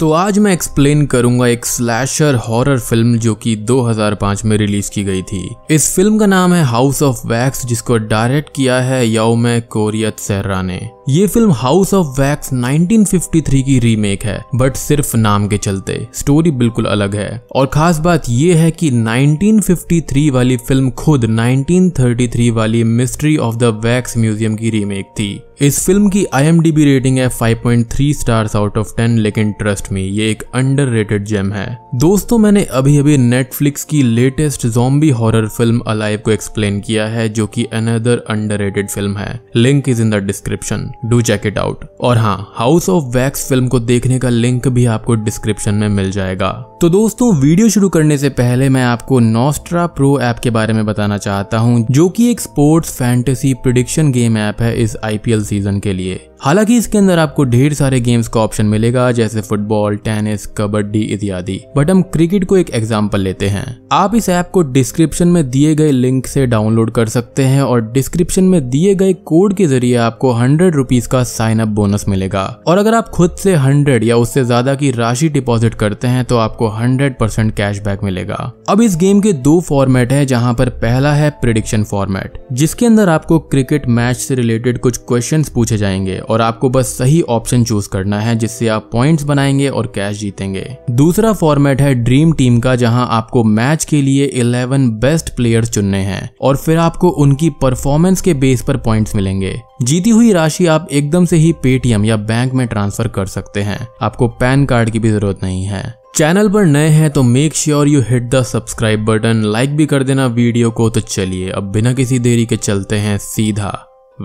तो आज मैं एक्सप्लेन करूंगा एक स्लैशर हॉरर फिल्म जो कि 2005 में रिलीज की गई थी इस फिल्म का नाम है हाउस ऑफ वैक्स जिसको डायरेक्ट किया है यौमे कोरियत सेहरा ने ये फिल्म हाउस ऑफ वैक्स 1953 की रीमेक है बट सिर्फ नाम के चलते स्टोरी बिल्कुल अलग है और खास बात यह है कि 1953 वाली फिल्म खुद 1933 वाली Mystery of the Wax Museum की रीमेक थी इस फिल्म की आई रेटिंग है 5.3 स्टार्स आउट ऑफ 10 लेकिन ट्रस्ट मी ये एक रेटेड जेम है दोस्तों मैंने अभी अभी नेटफ्लिक्स की latest zombie horror film Alive को एक्सप्लेन किया है जो कि अनदर रेटेड फिल्म है link is in the description do check it out और हाँ हाउस ऑफ वैक्स फिल्म को देखने का लिंक भी आपको डिस्क्रिप्शन में मिल जाएगा तो दोस्तों वीडियो शुरू करने से पहले मैं आपको नोस्ट्रा प्रो ऐप के बारे में बताना चाहता हूँ जो कि एक sports fantasy prediction game app है इस आईपीएल सीजन के लिए हालांकि इसके अंदर आपको ढेर सारे गेम्स का ऑप्शन मिलेगा जैसे फुटबॉल टेनिस कबड्डी इत्यादि बट हम क्रिकेट को एक एग्जाम्पल लेते हैं आप इस ऐप को डिस्क्रिप्शन में दिए गए लिंक से डाउनलोड कर सकते हैं और डिस्क्रिप्शन में दिए गए कोड के जरिए आपको हंड्रेड रुपीज का साइन अप बोनस मिलेगा और अगर आप खुद से हंड्रेड या उससे ज्यादा की राशि डिपॉजिट करते हैं तो आपको हंड्रेड परसेंट कैशबैक मिलेगा अब इस गेम के दो फॉर्मेट है जहाँ पर पहला है प्रिडिक्शन फॉर्मेट जिसके अंदर आपको क्रिकेट मैच से रिलेटेड कुछ क्वेश्चन पूछे जाएंगे और आपको बस सही ऑप्शन चूज करना है जिससे आप पॉइंट्स बनाएंगे और कैश जीतेंगे दूसरा फॉर्मेट है ड्रीम टीम का जहां आपको मैच के लिए 11 बेस्ट प्लेयर्स चुनने हैं और फिर आपको उनकी परफॉर्मेंस के बेस पर पॉइंट्स मिलेंगे जीती हुई राशि आप एकदम से ही पेटीएम या बैंक में ट्रांसफर कर सकते हैं आपको पैन कार्ड की भी जरूरत नहीं है चैनल पर नए हैं तो make sure you hit the subscribe button like भी कर देना वीडियो को तो चलिए अब बिना किसी देरी के चलते हैं सीधा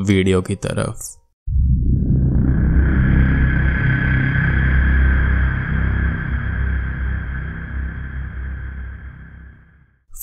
वीडियो की तरफ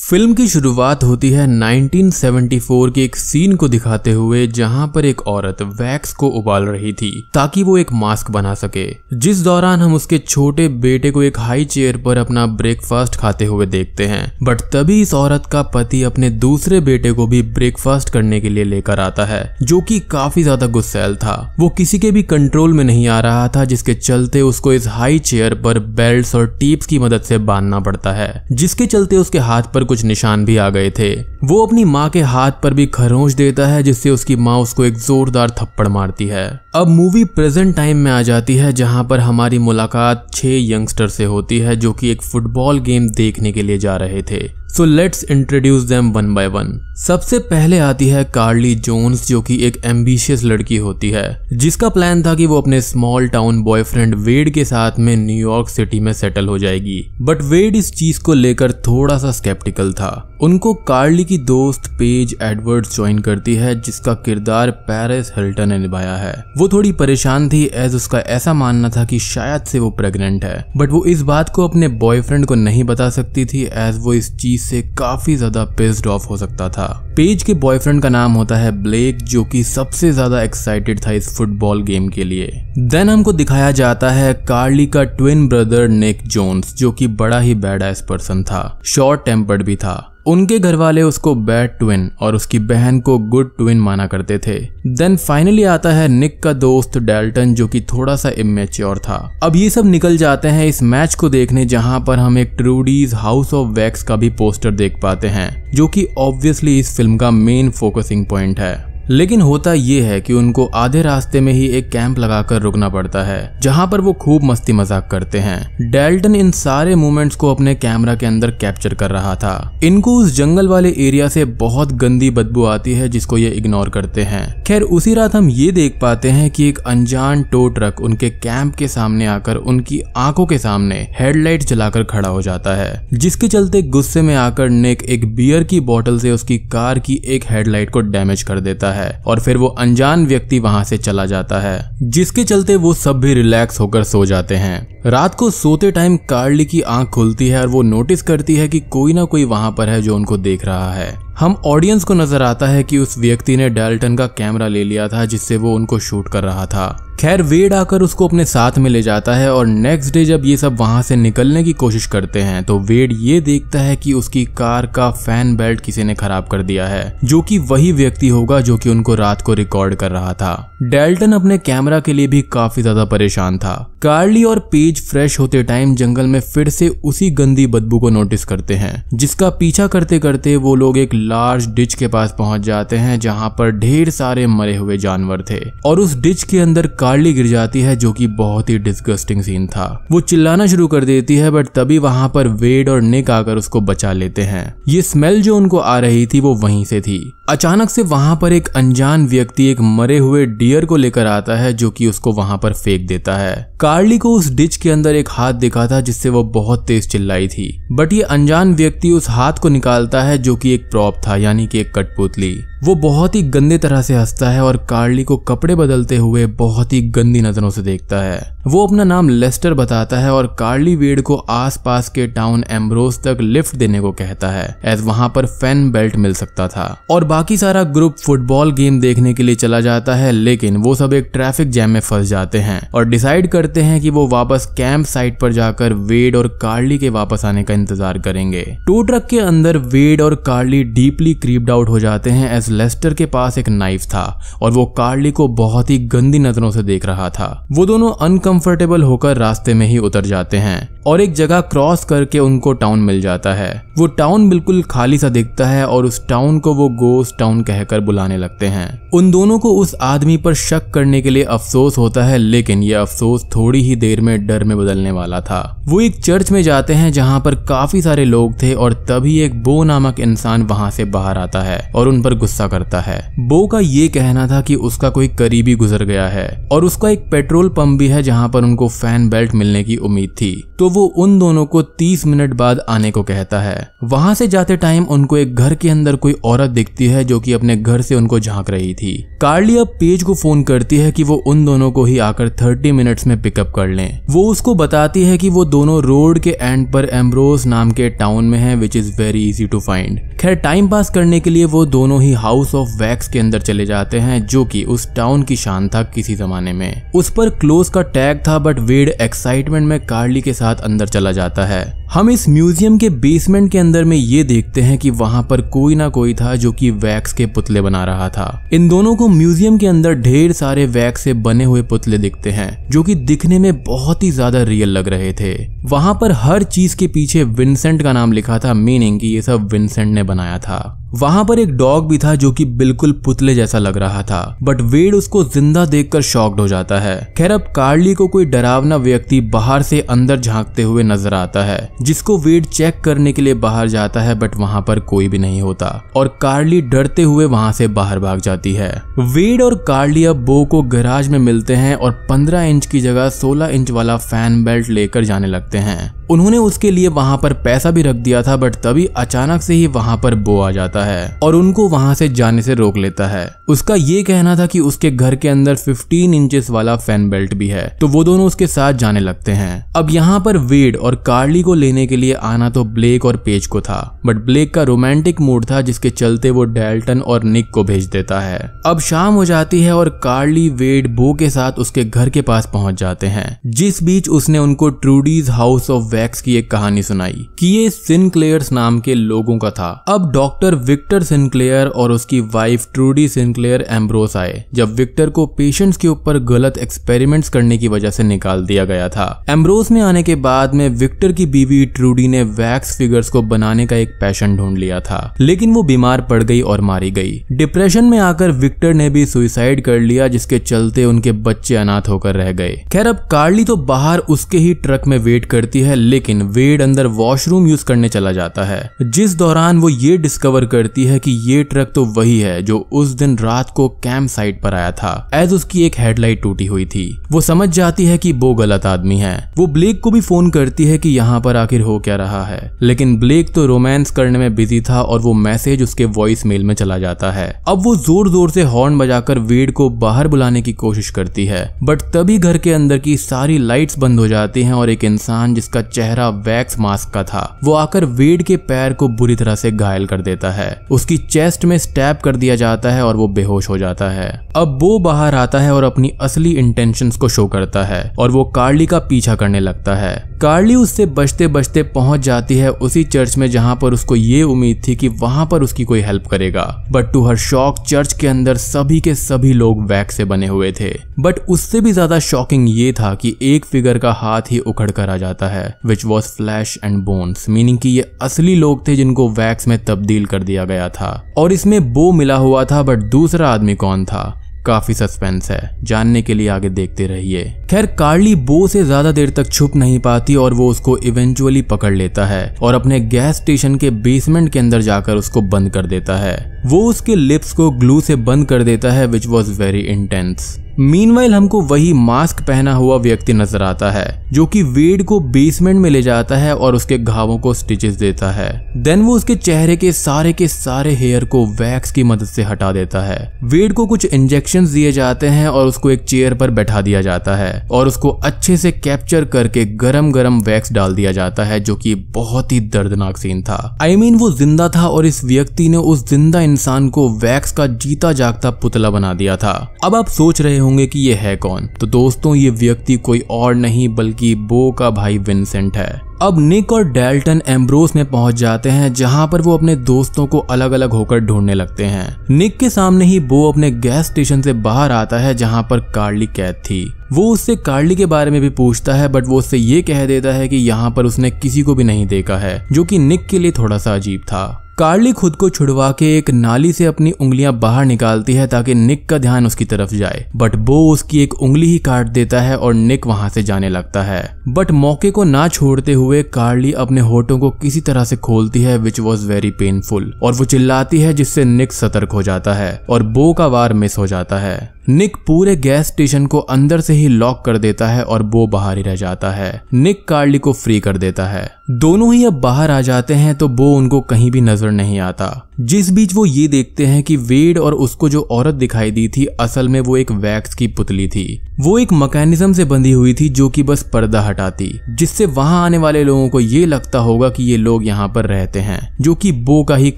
फिल्म की शुरुआत होती है 1974 के एक सीन को दिखाते हुए जहां पर एक औरत वैक्स को उबाल रही थी ताकि वो एक मास्क बना सके जिस दौरान हम उसके छोटे बेटे को एक हाई चेयर पर अपना ब्रेकफास्ट खाते हुए देखते हैं बट तभी इस औरत का पति अपने दूसरे बेटे को भी ब्रेकफास्ट करने के लिए लेकर आता है जो की काफी ज्यादा गुस्सैल था वो किसी के भी कंट्रोल में नहीं आ रहा था जिसके चलते उसको इस हाई चेयर पर बेल्ट और टीप्स की मदद से बांधना पड़ता है जिसके चलते उसके हाथ पर कुछ कुछ निशान भी आ गए थे वो अपनी माँ के हाथ पर भी खरोंच देता है जिससे उसकी माँ उसको एक जोरदार थप्पड़ मारती है अब मूवी प्रेजेंट टाइम में आ जाती है जहां पर हमारी मुलाकात छह यंगस्टर से होती है जो कि एक फुटबॉल गेम देखने के लिए जा रहे थे so let's introduce them one by one सबसे पहले आती है कार्ली जोन्स जो कि एक एम्बिशियस लड़की होती है जिसका प्लान था कि वो अपने स्मॉल टाउन बॉयफ्रेंड वेड के साथ में न्यूयॉर्क सिटी में सेटल हो जाएगी बट वेड इस चीज को लेकर थोड़ा सा स्केप्टिकल था उनको कार्ली की दोस्त पेज एडवर्ड्स ज्वाइन करती है जिसका किरदार पेरिस हिल्टन ने निभाया है वो थोड़ी परेशान थी एज उसका ऐसा मानना था कि शायद से वो प्रेग्नेंट है बट वो इस बात को अपने बॉयफ्रेंड को नहीं बता सकती थी एज वो इस चीज से काफी ज्यादा पिस्ड ऑफ हो सकता था पेज के बॉयफ्रेंड का नाम होता है ब्लेक जो कि सबसे ज्यादा एक्साइटेड था इस फुटबॉल गेम के लिए देन हमको दिखाया जाता है कार्ली का ट्विन ब्रदर नेक जोन्स जो कि बड़ा ही बैड एस पर्सन था शॉर्ट टेम्पर्ड भी था उनके घर वाले उसको बैड ट्विन और उसकी बहन को गुड ट्विन माना करते थे देन फाइनली आता है निक का दोस्त डेल्टन जो कि थोड़ा सा इमेच्योर था अब ये सब निकल जाते हैं इस मैच को देखने जहां पर हम एक ट्रूडीज हाउस ऑफ वैक्स का भी पोस्टर देख पाते हैं जो कि ऑब्वियसली इस फिल्म का मेन फोकसिंग पॉइंट है लेकिन होता ये है कि उनको आधे रास्ते में ही एक कैंप लगाकर रुकना पड़ता है जहां पर वो खूब मस्ती मजाक करते हैं डेल्टन इन सारे मोमेंट्स को अपने कैमरा के अंदर कैप्चर कर रहा था इनको उस जंगल वाले एरिया से बहुत गंदी बदबू आती है जिसको ये इग्नोर करते हैं खैर उसी रात हम ये देख पाते हैं कि एक अनजान टो ट्रक उनके कैंप के सामने आकर उनकी आंखों के सामने हेडलाइट जलाकर खड़ा हो जाता है जिसके चलते गुस्से में आकर नेक एक बियर की बॉटल से उसकी कार की एक हेडलाइट को डैमेज कर देता है है और फिर वो अनजान व्यक्ति वहां से चला जाता है जिसके चलते वो सब भी रिलैक्स होकर सो जाते हैं रात को सोते टाइम कार्ली की आंख खुलती है और वो नोटिस करती है कि कोई ना कोई वहां पर है जो उनको देख रहा है हम ऑडियंस को नजर आता है कि उस व्यक्ति ने डेल्टन का कैमरा ले लिया था जिससे वो उनको शूट कर रहा था खैर वेड आकर उसको अपने साथ में ले जाता है और नेक्स्ट डे जब ये सब वहां से निकलने की कोशिश करते हैं तो वेड ये देखता है कि उसकी कार का फैन बेल्ट किसी ने खराब कर दिया है जो कि वही व्यक्ति होगा जो कि उनको रात को रिकॉर्ड कर रहा था डेल्टन अपने कैमरा के लिए भी काफी ज्यादा परेशान था कार्ली और पेज फ्रेश होते टाइम जंगल में फिर से उसी गंदी बदबू को नोटिस करते हैं जिसका पीछा करते करते वो लोग एक लार्ज डिच के पास पहुंच जाते हैं जहां पर ढेर सारे मरे हुए जानवर थे और उस डिच के अंदर कार कार्ली गिर जाती है जो कि बहुत ही डिस्गस्टिंग सीन था वो चिल्लाना शुरू कर देती है बट तभी वहां पर वेड और निक आकर उसको बचा लेते हैं ये स्मेल जो उनको आ रही थी वो वहीं से थी अचानक से वहां पर एक अनजान व्यक्ति एक मरे हुए डियर को लेकर आता है जो कि उसको वहां पर फेंक देता है कार्ली को उस डिच के अंदर एक हाथ दिखा था जिससे वो बहुत तेज चिल्लाई थी बट ये अनजान व्यक्ति उस हाथ को निकालता है जो कि एक प्रॉप था यानी कि एक कठपुतली वो बहुत ही गंदे तरह से हंसता है और कार्ली को कपड़े बदलते हुए बहुत ही गंदी नजरों से देखता है वो अपना नाम लेस्टर बताता है और कार्ली वेड को आसपास के टाउन एम्ब्रोस तक लिफ्ट देने को कहता है एज वहां पर फैन बेल्ट मिल सकता था और बाकी सारा ग्रुप फुटबॉल गेम देखने के लिए चला जाता है लेकिन वो सब एक ट्रैफिक जैम में फंस जाते हैं और डिसाइड करते हैं कि वो वापस कैंप साइट पर जाकर वेड और कार्ली के वापस आने का इंतजार करेंगे टू ट्रक के अंदर वेड और कार्ली डीपली क्रीप्ड आउट हो जाते हैं एज लेस्टर के पास एक नाइफ था और वो कार्ली को बहुत ही गंदी नजरों से देख रहा था वो दोनों अनकंफर्टेबल होकर रास्ते में ही उतर जाते हैं और एक जगह क्रॉस करके उनको टाउन मिल जाता है वो टाउन बिल्कुल खाली सा दिखता है और उस टाउन को वो गोस टाउन कहकर बुलाने लगते हैं उन दोनों को उस आदमी पर शक करने के लिए अफसोस होता है लेकिन ये अफसोस थोड़ी ही देर में डर में बदलने वाला था वो एक चर्च में जाते हैं जहाँ पर काफी सारे लोग थे और तभी एक बो नामक इंसान वहां से बाहर आता है और उन पर गुस्सा गुस्सा करता है बो का ये कहना था कि उसका कोई करीबी गुजर गया है और उसका एक पेट्रोल पंप भी है जहां पर उनको फैन बेल्ट मिलने की उम्मीद थी तो वो उन दोनों को 30 मिनट बाद आने को कहता है वहां से जाते टाइम उनको एक घर के अंदर कोई औरत दिखती है जो कि अपने घर से उनको झांक रही थी कार्ली अब पेज को फोन करती है कि वो उन दोनों को ही आकर 30 मिनट्स में पिकअप कर लें वो उसको बताती है कि वो दोनों रोड के एंड पर एम्ब्रोस नाम के टाउन में है which is very easy to find खैर टाइम पास करने के लिए वो दोनों ही हाउस ऑफ वैक्स के अंदर चले जाते हैं जो कि उस टाउन की शान था किसी जमाने में उस पर क्लोज का टैग था बट वेड एक्साइटमेंट में कार्ली के साथ अंदर चला जाता है हम इस म्यूजियम के बेसमेंट के अंदर में ये देखते हैं कि वहां पर कोई ना कोई था जो कि वैक्स के पुतले बना रहा था इन दोनों को म्यूजियम के अंदर ढेर सारे वैक्स से बने हुए पुतले दिखते हैं जो कि दिखने में बहुत ही ज्यादा रियल लग रहे थे वहां पर हर चीज के पीछे विंसेंट का नाम लिखा था मीनिंग की ये सब विंसेंट ने बनाया था वहां पर एक डॉग भी था जो कि बिल्कुल पुतले जैसा लग रहा था बट वेड उसको जिंदा देखकर शॉक्ड हो जाता है खैर अब कार्ली को कोई डरावना व्यक्ति बाहर से अंदर झांकते हुए नजर आता है जिसको वेड चेक करने के लिए बाहर जाता है बट वहां पर कोई भी नहीं होता और कार्ली डरते हुए वहां से बाहर भाग जाती है वेड और कार्ली अब बो को गराज में मिलते हैं और 15 इंच की जगह 16 इंच वाला फैन बेल्ट लेकर जाने लगते हैं उन्होंने उसके लिए वहां पर पैसा भी रख दिया था बट तभी अचानक से ही वहां पर बो आ जाता है और उनको वहां से जाने से रोक लेता है उसका ये कहना था कि उसके घर के अंदर 15 इंचेस वाला फैन बेल्ट भी है तो वो दोनों उसके साथ जाने लगते हैं अब यहाँ पर वेड और कार्ली को लेने के लिए आना तो ब्लेक और पेज को था बट ब्लेक का रोमांटिक मूड था जिसके चलते वो डेल्टन और निक को भेज देता है अब शाम हो जाती है और कार्ली वेड बो के साथ उसके घर के पास पहुंच जाते हैं जिस बीच उसने उनको ट्रूडीज हाउस ऑफ वैक्स की एक कहानी सुनाई कि ये सिंक्लेयर नाम के लोगों का था अब डॉक्टर विक्टर सिंक्लेयर और उसकी वाइफ ट्रूडी सिंक्लेयर एम्ब्रोस आए जब विक्टर को पेशेंट्स के ऊपर गलत एक्सपेरिमेंट्स करने की वजह से निकाल दिया गया था एम्ब्रोस में आने के बाद में विक्टर की बीवी ट्रूडी ने वैक्स फिगर्स को बनाने का एक पैशन ढूंढ लिया था लेकिन वो बीमार पड़ गई और मारी गई डिप्रेशन में आकर विक्टर ने भी सुइसाइड कर लिया जिसके चलते उनके बच्चे अनाथ होकर रह गए खैर अब कार्ली तो बाहर उसके ही ट्रक में वेट करती है लेकिन वेड अंदर वॉशरूम यूज करने चला जाता है जिस दौरान वो ये डिस्कवर करती है कि ये ट्रक तो वही है जो उस दिन रात को कैंप साइट पर आया था एज उसकी एक हेडलाइट टूटी हुई थी वो समझ जाती है कि वो गलत आदमी है वो ब्लेक को भी फोन करती है कि यहाँ पर आखिर हो क्या रहा है लेकिन ब्लेक तो रोमांस करने में बिजी था और वो मैसेज उसके वॉइस मेल में चला जाता है अब वो जोर जोर से हॉर्न बजाकर वेड को बाहर बुलाने की कोशिश करती है बट तभी घर के अंदर की सारी लाइट्स बंद हो जाती हैं और एक इंसान जिसका चेहरा वैक्स मास्क का था वो आकर वेड के पैर को बुरी तरह से घायल कर देता है उसकी चेस्ट में स्टैप कर दिया जाता है और वो बेहोश हो जाता है अब वो बाहर आता है और अपनी असली इंटेंशन को शो करता है और वो कार्ली का पीछा करने लगता है कार्ली उससे बचते बचते पहुंच जाती है उसी चर्च में जहां पर उसको ये उम्मीद थी कि वहां पर उसकी कोई हेल्प करेगा but to her shock church के अंदर सभी के सभी लोग वैक से बने हुए थे बट उससे भी ज्यादा शॉकिंग ये था कि एक फिगर का हाथ ही उखड़ कर आ जाता है which was flesh and bones meaning की ये असली लोग थे जिनको वैक्स में तब्दील कर दिया गया था और इसमें बो मिला हुआ था बट दूसरा आदमी कौन था काफी सस्पेंस है जानने के लिए आगे देखते रहिए खैर कार्ली बो से ज्यादा देर तक छुप नहीं पाती और वो उसको इवेंचुअली पकड़ लेता है और अपने गैस स्टेशन के बेसमेंट के अंदर जाकर उसको बंद कर देता है वो उसके लिप्स को ग्लू से बंद कर देता है which was very intense meanwhile हमको वही मास्क पहना हुआ व्यक्ति नजर आता है जो कि वेड को बेसमेंट में ले जाता है और उसके घावों को स्टिचेस देता है देन वो उसके चेहरे के सारे के सारे हेयर को वैक्स की मदद से हटा देता है वेड को कुछ इंजेक्शन दिए जाते हैं और उसको एक चेयर पर बैठा दिया जाता है है और उसको अच्छे से कैप्चर करके गरम गरम वैक्स डाल दिया जाता है जो कि बहुत ही दर्दनाक सीन था आई I मीन mean, वो जिंदा था और इस व्यक्ति ने उस जिंदा इंसान को वैक्स का जीता जागता पुतला बना दिया था अब आप सोच रहे होंगे कि ये है कौन तो दोस्तों ये व्यक्ति कोई और नहीं बल्कि बो का भाई विंसेंट है अब निक और डेल्टन एम्ब्रोस में पहुंच जाते हैं जहां पर वो अपने दोस्तों को अलग अलग होकर ढूंढने लगते हैं निक के सामने ही बो अपने गैस स्टेशन से बाहर आता है जहां पर कार्ली कैद थी वो उससे कार्ली के बारे में भी पूछता है बट वो उससे ये कह देता है कि यहाँ पर उसने किसी को भी नहीं देखा है जो कि निक के लिए थोड़ा सा अजीब था कार्ली खुद को छुड़वा के एक नाली से अपनी उंगलियां बाहर निकालती है ताकि निक का ध्यान उसकी तरफ जाए बट बो उसकी एक उंगली ही काट देता है और निक वहां से जाने लगता है बट मौके को ना छोड़ते हुए कार्ली अपने होठों को किसी तरह से खोलती है विच वॉज वेरी पेनफुल और वो चिल्लाती है जिससे निक सतर्क हो जाता है और बो का वार मिस हो जाता है निक पूरे गैस स्टेशन को अंदर से ही लॉक कर देता है और वो बाहर ही रह जाता है निक कार्ली को फ्री कर देता है दोनों ही अब बाहर आ जाते हैं तो वो उनको कहीं भी नजर नहीं आता जिस बीच वो ये देखते हैं कि वेड और उसको जो औरत दिखाई दी थी असल में वो एक वैक्स की पुतली थी वो एक मैकेनिज्म से बंधी हुई थी जो कि बस पर्दा हटाती जिससे वहां आने वाले लोगों को ये लगता होगा कि ये लोग यहाँ पर रहते हैं जो कि बो का ही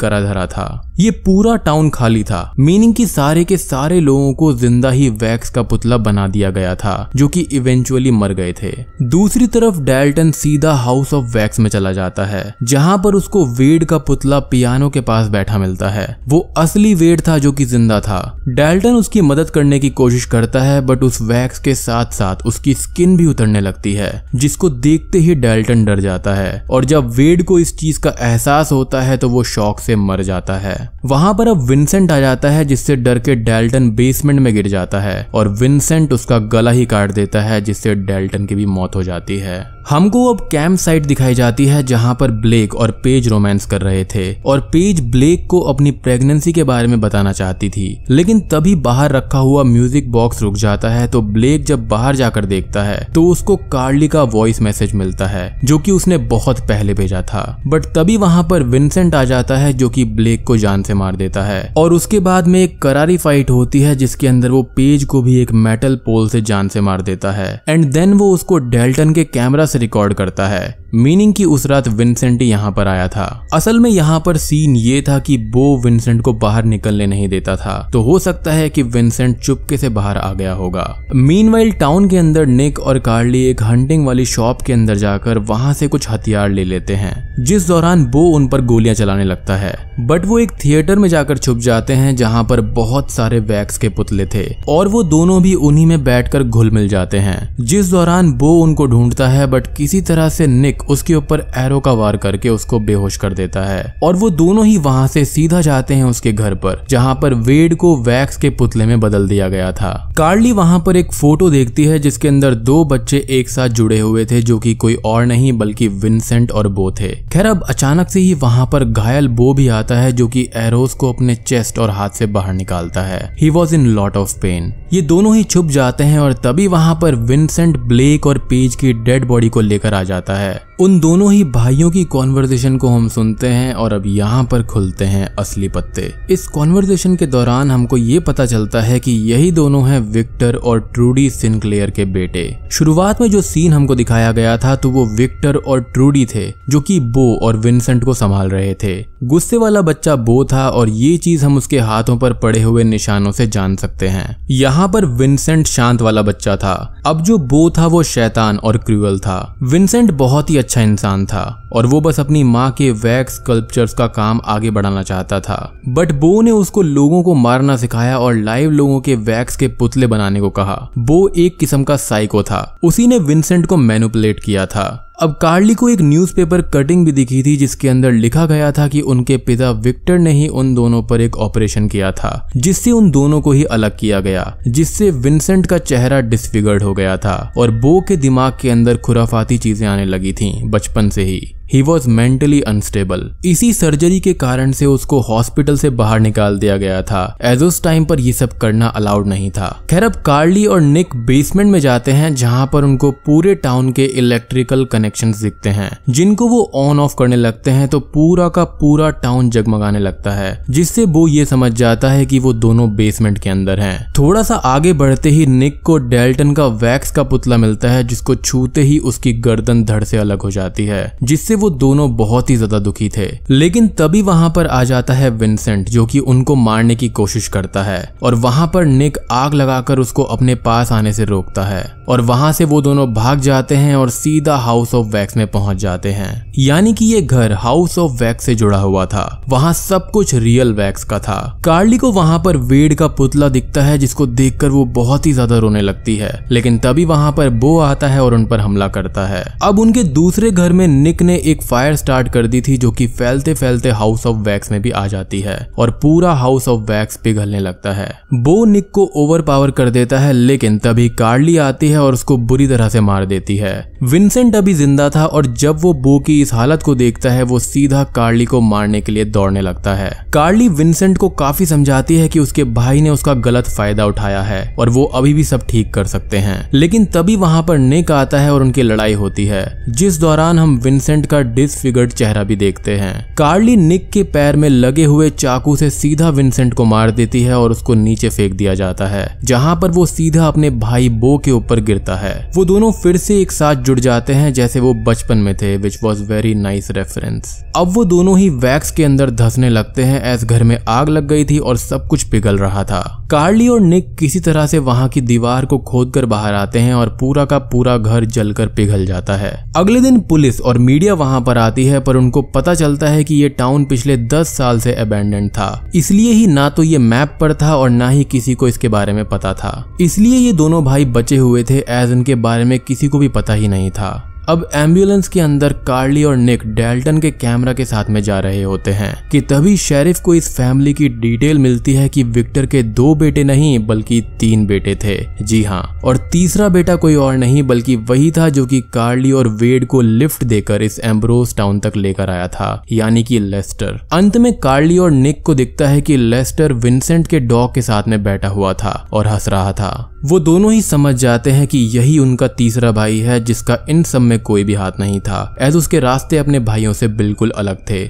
करा धरा था ये पूरा टाउन खाली था मीनिंग कि सारे के सारे लोगों को जिंदा ही वैक्स का पुतला बना दिया गया था जो कि इवेंचुअली मर गए थे दूसरी तरफ डेल्टन सीधा हाउस ऑफ वैक्स में चला जाता है जहां पर उसको वेड का पुतला पियानो के पास बैठा मिलता है वो असली वेड था जो कि जिंदा था डेल्टन उसकी मदद करने की कोशिश करता है बट उस वैक्स के साथ साथ उसकी स्किन भी उतरने लगती है जिसको देखते ही डेल्टन डर जाता है और जब वेड को इस चीज का एहसास होता है तो वो शौक से मर जाता है वहां पर अब विंसेंट आ जाता है जिससे डर के डेल्टन बेसमेंट में गिर जाता है और विंसेंट उसका गला ही काट देता है जिससे डेल्टन की भी मौत हो जाती है हमको अब कैंप साइट दिखाई जाती है जहां पर ब्लेक और पेज रोमांस कर रहे थे और पेज ब्लेक को अपनी प्रेगनेंसी के बारे में बताना चाहती थी लेकिन तभी बाहर रखा हुआ म्यूजिक बॉक्स रुक जाता है तो ब्लेक जब बाहर जाकर देखता है तो उसको कार्ली का वॉइस मैसेज मिलता है जो कि उसने बहुत पहले भेजा था बट तभी वहां पर विंसेंट आ जाता है जो कि ब्लेक को जान जान से मार देता है और उसके बाद में एक करारी फाइट होती है जिसके अंदर वो पेज को भी एक मेटल पोल से जान से मार देता है एंड देन वो उसको डेल्टन के कैमरा से रिकॉर्ड करता है मीनिंग कि उस रात विंसेंट यहाँ पर आया था असल में यहाँ पर सीन ये था कि बो विंसेंट को बाहर निकलने नहीं देता था तो हो सकता है कि विंसेंट चुपके से बाहर आ गया होगा मीन टाउन के अंदर निक और कार्ली एक हंटिंग वाली शॉप के अंदर जाकर वहां से कुछ हथियार ले लेते हैं जिस दौरान बो उन पर गोलियां चलाने लगता है बट वो एक थिएटर में जाकर छुप जाते हैं जहाँ पर बहुत सारे वैक्स के पुतले थे और वो दोनों भी उन्हीं में बैठकर घुल मिल जाते हैं जिस दौरान बो उनको ढूंढता है बट किसी तरह से निक उसके ऊपर एरो का वार करके उसको बेहोश कर देता है और वो दोनों ही वहां से सीधा जाते हैं उसके घर पर जहां पर वेड को वैक्स के पुतले में बदल दिया गया था कार्ली वहां पर एक फोटो देखती है जिसके अंदर दो बच्चे एक साथ जुड़े हुए थे जो कि कोई और नहीं बल्कि विंसेंट और बो थे खैर अब अचानक से ही वहां पर घायल बो भी आता है जो कि एरोस को अपने चेस्ट और हाथ से बाहर निकालता है he was in lot of pain ये दोनों ही छुप जाते हैं और तभी वहां पर विंसेंट ब्लेक और पेज की डेड बॉडी को लेकर आ जाता है उन दोनों ही भाइयों की कॉन्वर्जेशन को हम सुनते हैं और अब यहाँ पर खुलते हैं असली पत्ते इस कॉन्वर्जेशन के दौरान हमको ये पता चलता है कि यही दोनों हैं विक्टर और ट्रूडी सिंक्लेयर के बेटे शुरुआत में जो सीन हमको दिखाया गया था तो वो विक्टर और ट्रूडी थे जो कि बो और विंसेंट को संभाल रहे थे गुस्से वाला बच्चा बो था और ये चीज हम उसके हाथों पर पड़े हुए निशानों से जान सकते हैं यहाँ पर विंसेंट शांत वाला बच्चा था अब जो बो था वो शैतान और क्रूअल था विंसेंट बहुत ही अच्छा इंसान था और वो बस अपनी माँ के वैक्स स्कल्पचर्स का काम आगे बढ़ाना चाहता था बट बो ने उसको लोगों को मारना सिखाया और लाइव लोगों के वैक्स के पुतले बनाने को कहा बो एक किस्म का साइको था उसी ने विंसेंट को मैनुपुलेट किया था अब कार्ली को एक न्यूज़पेपर कटिंग भी दिखी थी जिसके अंदर लिखा गया था कि उनके पिता विक्टर ने ही उन दोनों पर एक ऑपरेशन किया था जिससे उन दोनों को ही अलग किया गया जिससे विंसेंट का चेहरा डिस्फिगर्ड हो गया था और बो के दिमाग के अंदर खुराफाती चीजें आने लगी थी बचपन से ही ही वॉज मेंटली अनस्टेबल इसी सर्जरी के कारण से उसको हॉस्पिटल से बाहर निकाल दिया गया था एज उस टाइम पर ये सब करना अलाउड नहीं था खैर अब कार्ली और निक बेसमेंट में जाते हैं जहाँ पर उनको पूरे टाउन के इलेक्ट्रिकल कनेक्शन दिखते हैं जिनको वो ऑन ऑफ करने लगते हैं तो पूरा का पूरा टाउन जगमगाने लगता है जिससे वो ये समझ जाता है कि वो दोनों बेसमेंट के अंदर हैं थोड़ा सा आगे बढ़ते ही निक को डेल्टन का वैक्स का पुतला मिलता है जिसको छूते ही उसकी गर्दन धड़ से अलग हो जाती है जिससे वो दोनों बहुत ही ज्यादा दुखी थे लेकिन तभी वहां पर आ जाता है विंसेंट जो कि उनको मारने की कोशिश करता है और वहां पर निक आग लगाकर उसको अपने पास आने से रोकता है और वहां से वो दोनों भाग जाते हैं और सीधा हाउस ऑफ वैक्स में पहुंच जाते हैं यानी कि ये घर हाउस ऑफ वैक्स से जुड़ा हुआ था वहां सब कुछ रियल वैक्स का था कार्ली को वहां पर वेड का पुतला दिखता है जिसको देखकर वो बहुत ही ज्यादा रोने लगती है लेकिन तभी वहां पर बो आता है और उन पर हमला करता है अब उनके दूसरे घर में निक ने एक फायर स्टार्ट कर दी थी जो कि फैलते फैलते हाउस ऑफ वैक्स में भी आ जाती है और पूरा हाउस ऑफ वैक्स पिघलने लगता है बो निक को ओवर पावर कर देता है लेकिन तभी कार्ली आती है और उसको बुरी तरह से मार देती है विंसेंट अभी जिंदा था और जब वो बो की इस हालत को देखता है वो सीधा कार्ली को मारने के लिए दौड़ने लगता है कार्ली विंसेंट को काफी समझाती है कि उसके भाई ने उसका गलत फायदा उठाया है और वो अभी भी सब ठीक कर सकते हैं लेकिन तभी वहां पर निक आता है और उनकी लड़ाई होती है जिस दौरान हम विंसेंट का डिसफिगर्ड चेहरा भी देखते हैं कार्ली निक के पैर में लगे हुए चाकू से सीधा विंसेंट को मार देती है और उसको नीचे फेंक दिया जाता है जहां पर वो सीधा अपने भाई बो के ऊपर गिरता है वो दोनों फिर से एक साथ जुड़ जाते हैं जैसे वो बचपन में थे which was very nice reference अब वो दोनों ही वैक्स के अंदर धंसने लगते हैं एस घर में आग लग गई थी और सब कुछ पिघल रहा था कार्ली और निक किसी तरह से वहां की दीवार को खोदकर बाहर आते हैं और पूरा का पूरा घर जलकर पिघल जाता है अगले दिन पुलिस और मीडिया वहां पर आती है पर उनको पता चलता है कि ये टाउन पिछले 10 साल से अबेंडेंड था इसलिए ही ना तो ये मैप पर था और ना ही किसी को इसके बारे में पता था इसलिए ये दोनों भाई बचे हुए थे एज इनके बारे में किसी को भी पता ही नहीं था अब एम्बुलेंस के अंदर कार्ली और निक डेल्टन के कैमरा के साथ में जा रहे होते हैं कि तभी शेरिफ को इस फैमिली की डिटेल मिलती है कि विक्टर के दो बेटे नहीं बल्कि तीन बेटे थे जी हाँ और तीसरा बेटा कोई और नहीं बल्कि वही था जो कि कार्ली और वेड को लिफ्ट देकर इस एम्ब्रोस टाउन तक लेकर आया था यानी कि लेस्टर अंत में कार्ली और निक को दिखता है कि लेस्टर विंसेंट के डॉग के साथ में बैठा हुआ था और हंस रहा था वो दोनों ही समझ जाते हैं कि यही उनका तीसरा भाई है जिसका इन सब में कोई भी हाथ नहीं था एज उसके रास्ते अपने भाइयों से बिल्कुल अलग थे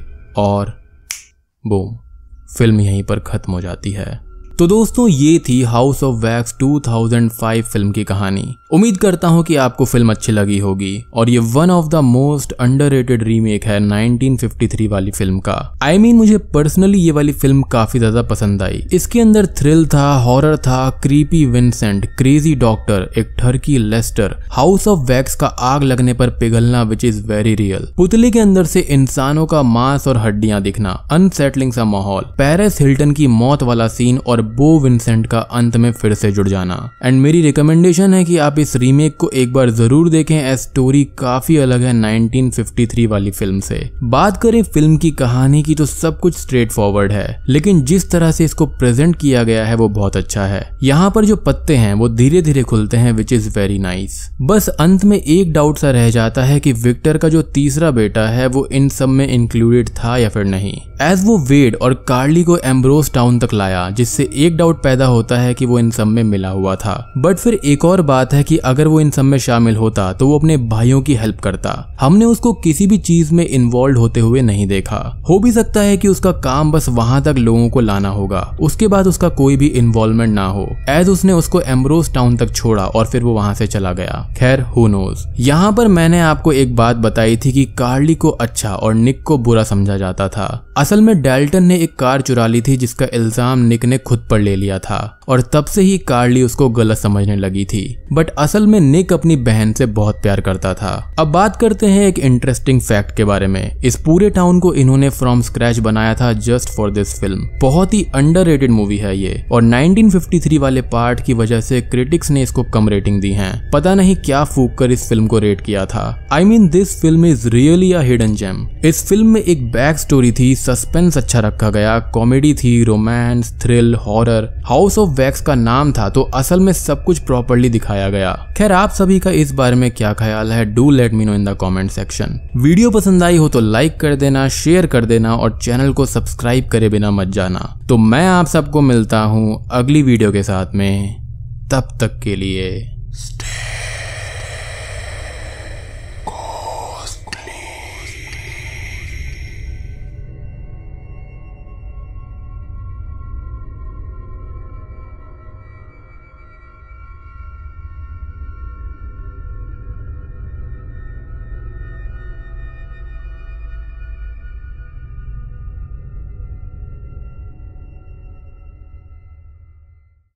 और बूम फिल्म यहीं पर खत्म हो जाती है तो दोस्तों ये थी हाउस ऑफ वैक्स 2005 फिल्म की कहानी उम्मीद करता हूँ कि आपको फिल्म अच्छी लगी होगी और ये one of the most under remake है 1953 वाली फिल्म का आई I मीन mean, मुझे पर्सनली ये वाली फिल्म काफी ज्यादा पसंद आई इसके अंदर थ्रिल था हॉरर था क्रीपी विंसेंट क्रेजी डॉक्टर एक ठरकी लेस्टर हाउस ऑफ वैक्स का आग लगने पर पिघलना विच इज वेरी रियल पुतले के अंदर से इंसानों का मांस और हड्डियां दिखना अनसेटलिंग सा माहौल पेरिस हिल्टन की मौत वाला सीन और बो विंसेंट का अंत में फिर से जुड़ जाना एंड मेरी रिकमेंडेशन है कि आप इस रीमेक को एक बार जरूर देखें एस स्टोरी काफी अलग है 1953 वाली फिल्म से बात करें फिल्म की कहानी की तो सब कुछ स्ट्रेट फॉरवर्ड है लेकिन जिस तरह से इसको प्रेजेंट किया गया है वो बहुत अच्छा है यहाँ पर जो पत्ते हैं वो धीरे धीरे खुलते हैं विच इज वेरी नाइस बस अंत में एक डाउट सा रह जाता है कि विक्टर का जो तीसरा बेटा है वो इन सब में इंक्लूडेड था या फिर नहीं एज वो वेड और कार्ली को एम्ब्रोस टाउन तक लाया जिससे एक डाउट पैदा होता है कि वो इन सब में मिला हुआ था बट फिर एक और बात है कि अगर वो इन सब में शामिल होता तो वो अपने भाइयों की हेल्प करता हमने उसको किसी भी चीज में इन्वॉल्व होते हुए नहीं देखा हो भी सकता है कि उसका काम बस वहां तक लोगों को लाना होगा उसके बाद उसका कोई भी इन्वॉल्वमेंट ना हो एज उसने उसको एम्ब्रोस टाउन तक छोड़ा और फिर वो वहां से चला गया खैर हु नोज यहाँ पर मैंने आपको एक बात बताई थी कि कार्ली को अच्छा और निक को बुरा समझा जाता था असल में डेल्टन ने एक कार चुरा ली थी जिसका इल्जाम निक ने खुद खुद पर ले लिया था और तब से ही कार्ली उसको गलत समझने लगी थी बट असल में निक अपनी बहन से बहुत प्यार करता था अब बात करते हैं एक इंटरेस्टिंग फैक्ट के बारे में इस पूरे टाउन को इन्होंने फ्रॉम स्क्रैच बनाया था जस्ट फॉर दिस फिल्म बहुत ही अंडर मूवी है ये और 1953 वाले पार्ट की वजह से क्रिटिक्स ने इसको कम रेटिंग दी है पता नहीं क्या फूक कर इस फिल्म को रेट किया था I mean this film is really hidden gem इस फिल्म में एक बैक स्टोरी थी सस्पेंस अच्छा रखा गया कॉमेडी थी romance thrill horror house of wax का नाम था तो असल में सब कुछ प्रॉपरली दिखाया गया खैर आप सभी का इस बारे में क्या ख्याल है do let me know in the comment section video पसंद आई हो तो लाइक कर देना शेयर कर देना और चैनल को सब्सक्राइब करे बिना मत जाना तो मैं आप सबको मिलता हूँ अगली वीडियो के साथ में तब तक के लिए